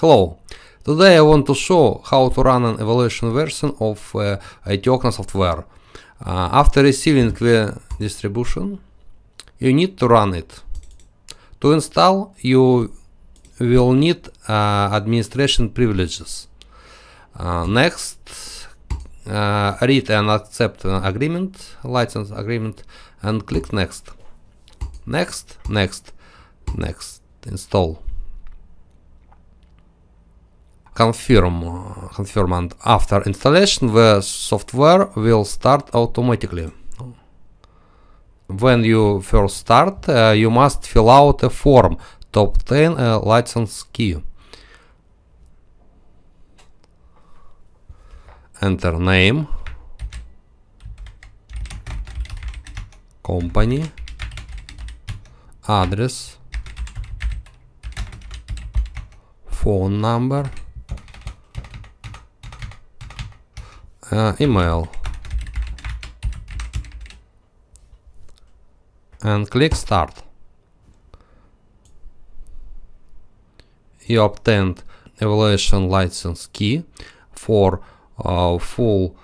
Hello, today I want to show how to run an evaluation version of uh, ITOCNA software. Uh, after receiving the distribution, you need to run it. To install, you will need uh, administration privileges. Uh, next, uh, read and accept an agreement, license agreement, and click next. Next, next, next, install confirm and after installation the software will start automatically when you first start uh, you must fill out a form to obtain a uh, license key enter name company address phone number uh, email and click start. You obtained evaluation license key for uh, full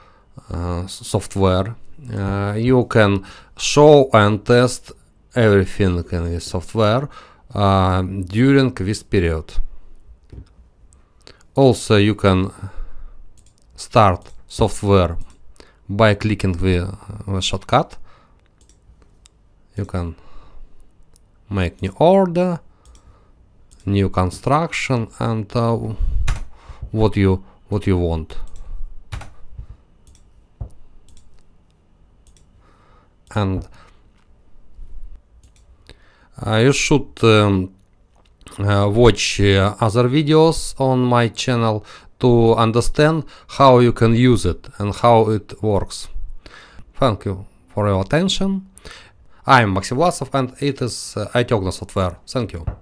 uh, software. Uh, you can show and test everything in the software uh, during this period. Also, you can start software by clicking the, the shortcut you can make new order new construction and uh, what you what you want and uh, you should um, uh, watch uh, other videos on my channel to understand how you can use it and how it works. Thank you for your attention. I'm Maxim Vlasov and it is uh, iTogna software. Thank you.